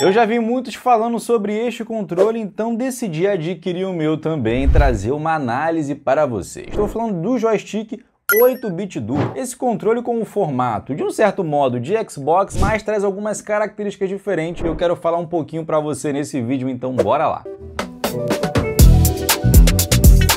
Eu já vi muitos falando sobre este controle, então decidi adquirir o meu também e trazer uma análise para vocês. Estou falando do joystick 8-bit duplo. Esse controle com o formato, de um certo modo, de Xbox, mas traz algumas características diferentes. Eu quero falar um pouquinho para você nesse vídeo, então bora lá.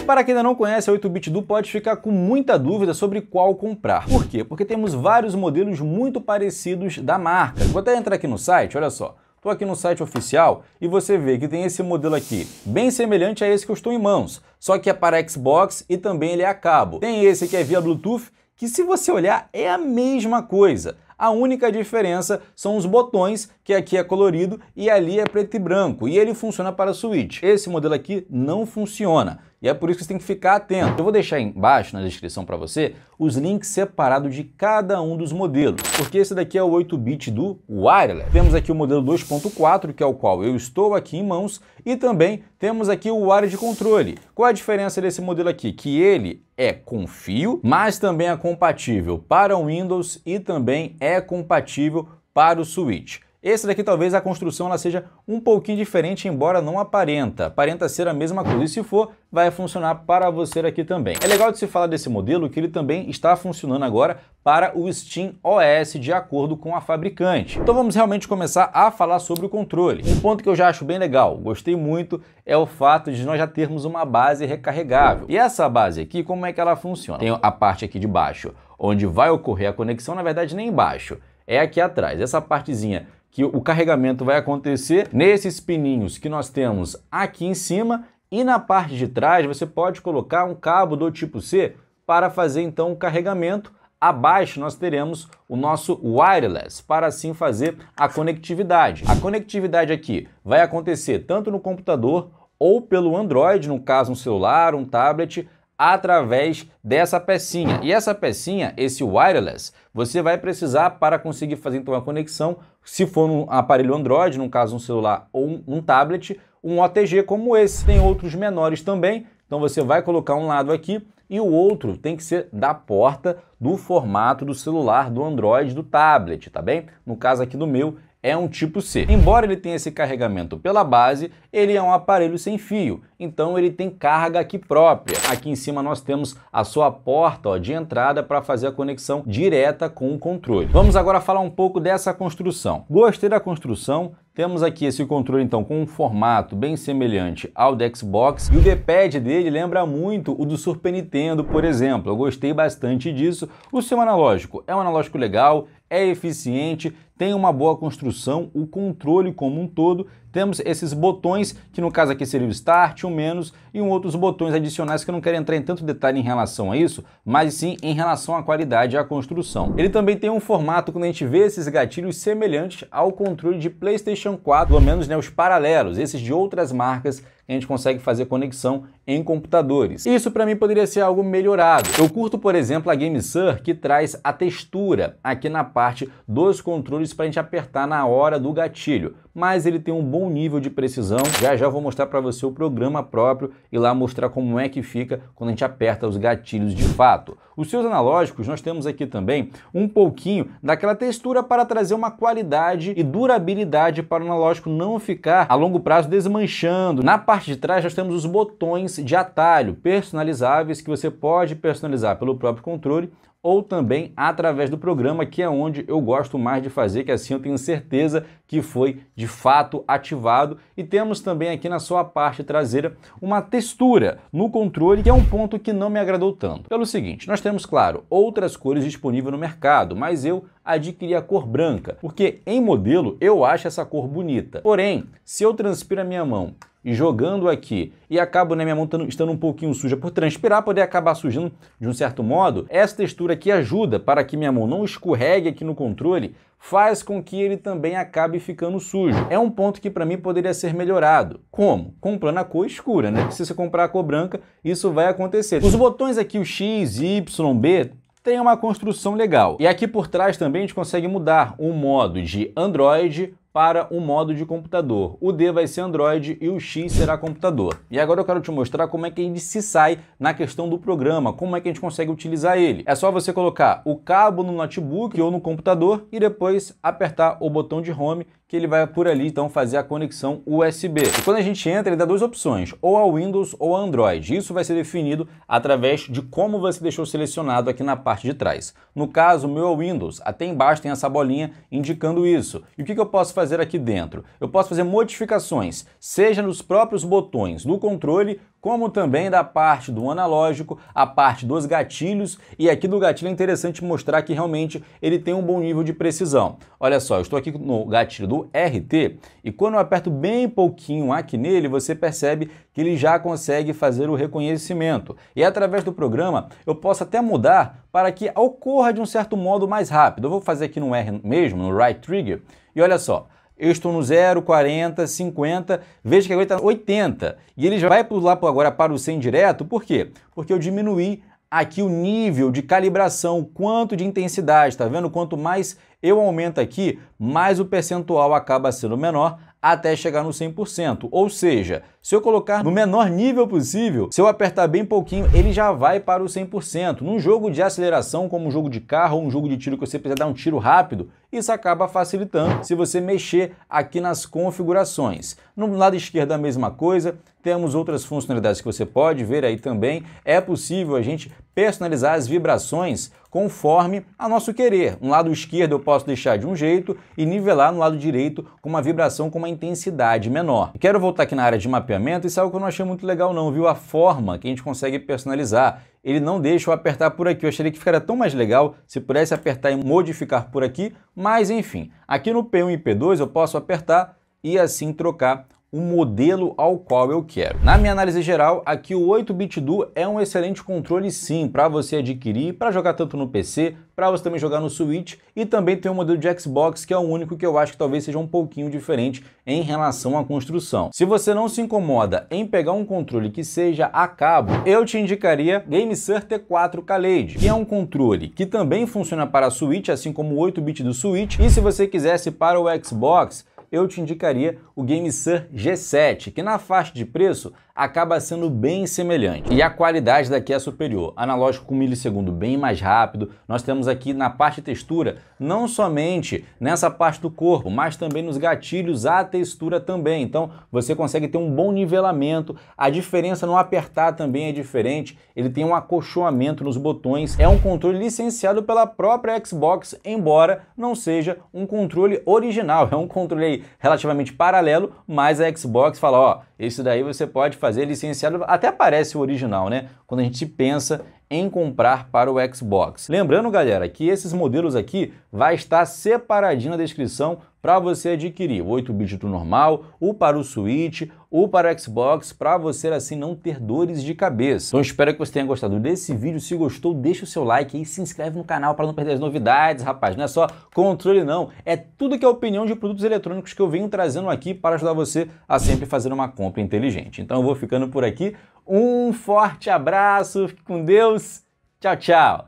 Para quem ainda não conhece, a 8-bit Duo pode ficar com muita dúvida sobre qual comprar. Por quê? Porque temos vários modelos muito parecidos da marca. Vou até entrar aqui no site, olha só. Estou aqui no site oficial e você vê que tem esse modelo aqui, bem semelhante a esse que eu estou em mãos, só que é para Xbox e também ele é a cabo. Tem esse que é via Bluetooth, que se você olhar é a mesma coisa. A única diferença são os botões, que aqui é colorido e ali é preto e branco, e ele funciona para Switch. Esse modelo aqui não funciona. E é por isso que você tem que ficar atento. Eu vou deixar embaixo na descrição para você os links separados de cada um dos modelos, porque esse daqui é o 8-bit do wireless. Temos aqui o modelo 2.4, que é o qual eu estou aqui em mãos, e também temos aqui o wire de controle. Qual a diferença desse modelo aqui? Que ele é com fio, mas também é compatível para Windows e também é é compatível para o Switch. Esse daqui talvez a construção ela seja um pouquinho diferente, embora não aparenta. Aparenta ser a mesma coisa e se for, vai funcionar para você aqui também. É legal de se falar desse modelo que ele também está funcionando agora para o Steam OS de acordo com a fabricante. Então vamos realmente começar a falar sobre o controle. Um ponto que eu já acho bem legal, gostei muito, é o fato de nós já termos uma base recarregável. E essa base aqui, como é que ela funciona? Tem a parte aqui de baixo, onde vai ocorrer a conexão, na verdade nem embaixo, é aqui atrás. Essa partezinha que o carregamento vai acontecer nesses pininhos que nós temos aqui em cima e na parte de trás você pode colocar um cabo do tipo C para fazer então o carregamento. Abaixo nós teremos o nosso wireless para assim fazer a conectividade. A conectividade aqui vai acontecer tanto no computador ou pelo Android, no caso um celular, um tablet, através dessa pecinha. E essa pecinha, esse wireless, você vai precisar para conseguir fazer então a conexão, se for um aparelho Android, no caso um celular ou um, um tablet, um OTG como esse. Tem outros menores também, então você vai colocar um lado aqui e o outro tem que ser da porta do formato do celular, do Android, do tablet, tá bem? No caso aqui do meu, é um tipo C. Embora ele tenha esse carregamento pela base, ele é um aparelho sem fio, então ele tem carga aqui própria. Aqui em cima nós temos a sua porta ó, de entrada para fazer a conexão direta com o controle. Vamos agora falar um pouco dessa construção. Gostei da construção, temos aqui esse controle então com um formato bem semelhante ao do Xbox e o D-pad dele lembra muito o do Super Nintendo, por exemplo. Eu gostei bastante disso. O seu analógico é um analógico legal, é eficiente, tem uma boa construção, o controle como um todo. Temos esses botões, que no caso aqui seria o Start, o menos, e um outros botões adicionais que eu não quero entrar em tanto detalhe em relação a isso, mas sim em relação à qualidade e à construção. Ele também tem um formato, quando a gente vê esses gatilhos, semelhantes ao controle de PlayStation quatro ou menos né, os paralelos, esses de outras marcas a gente consegue fazer conexão em computadores. Isso para mim poderia ser algo melhorado. Eu curto, por exemplo, a GameSir que traz a textura aqui na parte dos controles para a gente apertar na hora do gatilho, mas ele tem um bom nível de precisão. Já já vou mostrar para você o programa próprio e lá mostrar como é que fica quando a gente aperta os gatilhos de fato. Os seus analógicos, nós temos aqui também um pouquinho daquela textura para trazer uma qualidade e durabilidade para o analógico não ficar a longo prazo desmanchando. Na parte parte de trás nós temos os botões de atalho personalizáveis que você pode personalizar pelo próprio controle ou também através do programa, que é onde eu gosto mais de fazer, que assim eu tenho certeza que foi de fato ativado. E temos também aqui na sua parte traseira uma textura no controle, que é um ponto que não me agradou tanto. Pelo seguinte, nós temos, claro, outras cores disponíveis no mercado, mas eu adquiri a cor branca, porque em modelo eu acho essa cor bonita. Porém, se eu transpiro a minha mão jogando aqui e acabo, né, minha mão estando um pouquinho suja por transpirar, poder acabar sujando de um certo modo, essa textura aqui ajuda para que minha mão não escorregue aqui no controle, faz com que ele também acabe ficando sujo. É um ponto que para mim poderia ser melhorado. Como? Comprando a cor escura, né? Se você comprar a cor branca, isso vai acontecer. Os botões aqui, o X, Y, B, tem uma construção legal. E aqui por trás também a gente consegue mudar o modo de Android para o modo de computador. O D vai ser Android e o X será computador. E agora eu quero te mostrar como é que ele se sai na questão do programa, como é que a gente consegue utilizar ele. É só você colocar o cabo no notebook ou no computador e depois apertar o botão de home que ele vai por ali então fazer a conexão USB. E quando a gente entra, ele dá duas opções, ou ao Windows ou a Android. Isso vai ser definido através de como você deixou selecionado aqui na parte de trás. No caso, o meu é Windows, até embaixo tem essa bolinha indicando isso. E o que eu posso fazer aqui dentro? Eu posso fazer modificações, seja nos próprios botões do controle, como também da parte do analógico, a parte dos gatilhos, e aqui do gatilho é interessante mostrar que realmente ele tem um bom nível de precisão. Olha só, eu estou aqui no gatilho do RT, e quando eu aperto bem pouquinho aqui nele, você percebe que ele já consegue fazer o reconhecimento. E através do programa, eu posso até mudar para que ocorra de um certo modo mais rápido. Eu vou fazer aqui no R mesmo, no Right Trigger, e olha só, eu estou no 0, 40, 50, veja que agora está 80. E ele já vai pular agora para o 100 direto, por quê? Porque eu diminuí aqui o nível de calibração, quanto de intensidade, está vendo? Quanto mais eu aumento aqui, mais o percentual acaba sendo menor até chegar no 100%. Ou seja, se eu colocar no menor nível possível, se eu apertar bem pouquinho, ele já vai para o 100%. Num jogo de aceleração, como um jogo de carro ou um jogo de tiro que você precisa dar um tiro rápido, isso acaba facilitando se você mexer aqui nas configurações. No lado esquerdo a mesma coisa, temos outras funcionalidades que você pode ver aí também. É possível a gente personalizar as vibrações conforme a nosso querer. Um lado esquerdo eu posso deixar de um jeito e nivelar no lado direito com uma vibração com uma intensidade menor. quero voltar aqui na área de mapeamento, isso é algo que eu não achei muito legal não, viu? A forma que a gente consegue personalizar. Ele não deixa eu apertar por aqui. Eu acharia que ficaria tão mais legal se pudesse apertar e modificar por aqui, mas enfim. Aqui no P1 e P2 eu posso apertar e assim trocar o modelo ao qual eu quero. Na minha análise geral, aqui o 8-bit Duo é um excelente controle sim para você adquirir, para jogar tanto no PC, para você também jogar no Switch e também tem o modelo de Xbox que é o único que eu acho que talvez seja um pouquinho diferente em relação à construção. Se você não se incomoda em pegar um controle que seja a cabo, eu te indicaria GameSir T4 Kaleid, que é um controle que também funciona para a Switch, assim como o 8-bit do Switch, e se você quisesse para o Xbox, eu te indicaria o GameSir G7, que na faixa de preço acaba sendo bem semelhante. E a qualidade daqui é superior. Analógico com milissegundo bem mais rápido. Nós temos aqui na parte textura, não somente nessa parte do corpo, mas também nos gatilhos a textura também. Então você consegue ter um bom nivelamento. A diferença no apertar também é diferente. Ele tem um acolchoamento nos botões. É um controle licenciado pela própria Xbox, embora não seja um controle original. É um controle relativamente paralelo, mas a Xbox fala, ó, oh, esse daí você pode fazer fazer licenciado, até aparece o original, né? Quando a gente pensa em comprar para o Xbox. Lembrando, galera, que esses modelos aqui vai estar separadinho na descrição para você adquirir o 8 bits do normal, o para o Switch, o para o Xbox, para você assim não ter dores de cabeça. Então espero que você tenha gostado desse vídeo. Se gostou, deixa o seu like e se inscreve no canal para não perder as novidades, rapaz. Não é só controle não, é tudo que é opinião de produtos eletrônicos que eu venho trazendo aqui para ajudar você a sempre fazer uma compra inteligente. Então eu vou ficando por aqui. Um forte abraço, fique com Deus Deus. Tchau, tchau.